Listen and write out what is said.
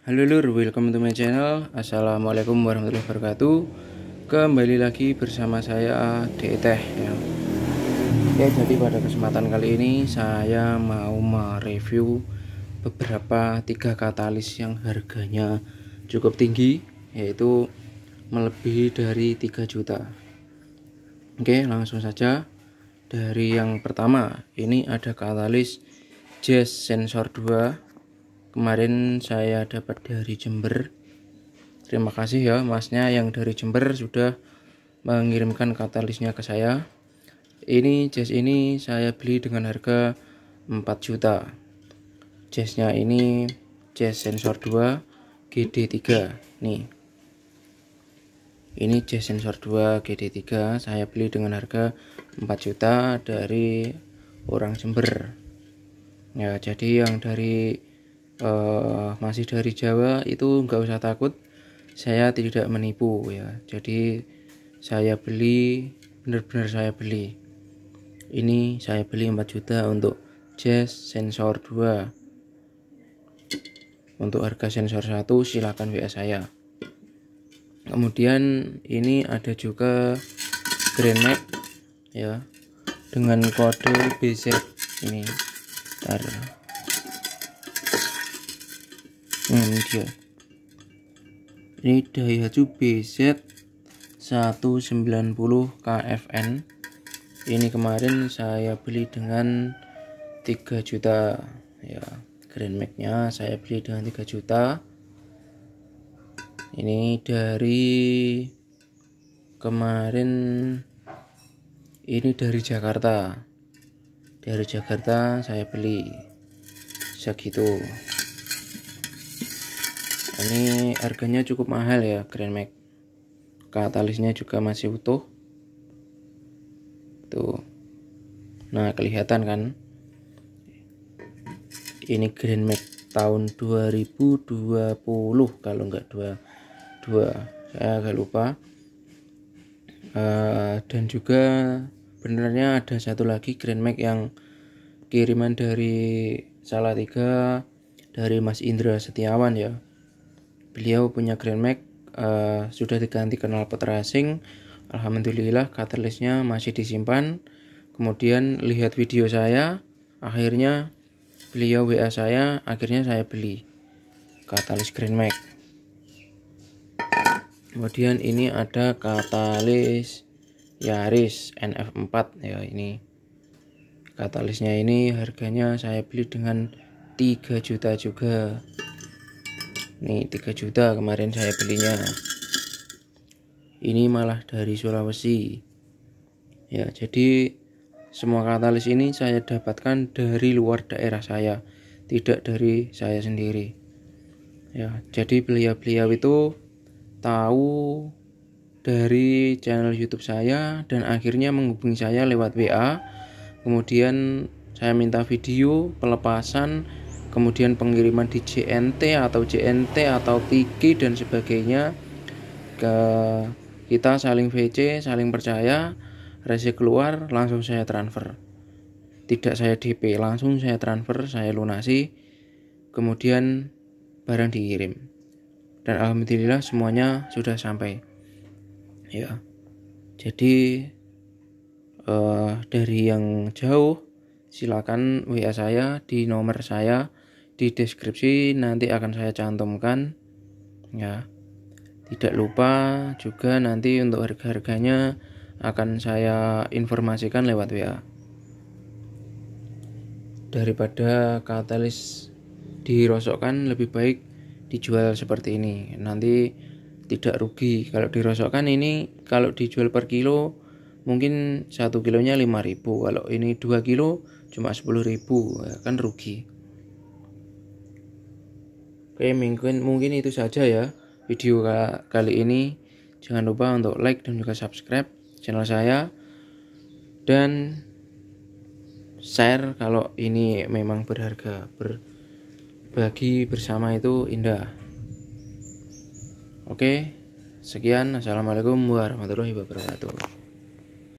Halo lur, welcome to my channel Assalamualaikum warahmatullahi wabarakatuh Kembali lagi bersama saya Deteh ya. Oke, jadi pada kesempatan kali ini Saya mau mereview Beberapa tiga katalis yang harganya cukup tinggi Yaitu melebihi dari 3 juta Oke, langsung saja Dari yang pertama Ini ada katalis Jazz Sensor 2 kemarin saya dapat dari Jember terima kasih ya masnya yang dari Jember sudah mengirimkan katalisnya ke saya ini jazz ini saya beli dengan harga 4 juta jazznya ini jazz sensor 2 GD3 nih ini jazz sensor 2 GD3 saya beli dengan harga 4 juta dari orang Jember ya jadi yang dari uh, masih dari Jawa itu nggak usah takut saya tidak menipu ya jadi saya beli benar-benar saya beli ini saya beli 4 juta untuk Jazz Sensor 2 untuk harga sensor 1 silahkan WA saya kemudian ini ada juga Grand Mac ya dengan kode BZ ini tar Nah, ini dia. Ini Daihatsu BZ 190 KFN. Ini kemarin saya beli dengan 3 juta ya. Grand Max-nya saya beli dengan 3 juta. Ini dari kemarin ini dari Jakarta. Dari Jakarta saya beli segitu ini harganya cukup mahal ya Grand Max katalisnya juga masih utuh tuh nah kelihatan kan ini Grand Max tahun 2020 kalau enggak dua dua saya agak lupa uh, dan juga benernya ada satu lagi Grand Max yang kiriman dari salah tiga dari Mas Indra Setiawan ya beliau punya Grand Max uh, eh, sudah diganti knalpot racing Alhamdulillah katalisnya masih disimpan kemudian lihat video saya akhirnya beliau WA saya akhirnya saya beli katalis Grand Max kemudian ini ada katalis Yaris NF4 ya ini katalisnya ini harganya saya beli dengan 3 juta juga ini 3 juta kemarin saya belinya ini malah dari Sulawesi ya jadi semua katalis ini saya dapatkan dari luar daerah saya tidak dari saya sendiri ya jadi beliau-beliau itu tahu dari channel YouTube saya dan akhirnya menghubungi saya lewat WA. Kemudian saya minta video pelepasan kemudian pengiriman di JNT atau JNT atau Tiki dan sebagainya ke kita saling VC saling percaya resi keluar langsung saya transfer tidak saya DP langsung saya transfer saya lunasi kemudian barang dikirim dan alhamdulillah semuanya sudah sampai ya jadi eh, dari yang jauh silakan WA saya di nomor saya di deskripsi nanti akan saya cantumkan ya tidak lupa juga nanti untuk harga-harganya akan saya informasikan lewat WA daripada katalis dirosokkan lebih baik dijual seperti ini nanti tidak rugi kalau dirosokkan ini kalau dijual per kilo mungkin satu kilonya 5000 kalau ini 2 kilo cuma 10000 ya kan rugi Oke, mungkin mungkin itu saja ya video kali ini. Jangan lupa untuk like dan juga subscribe channel saya dan share kalau ini memang berharga. Berbagi bersama itu indah. Oke, sekian. Assalamualaikum warahmatullahi wabarakatuh.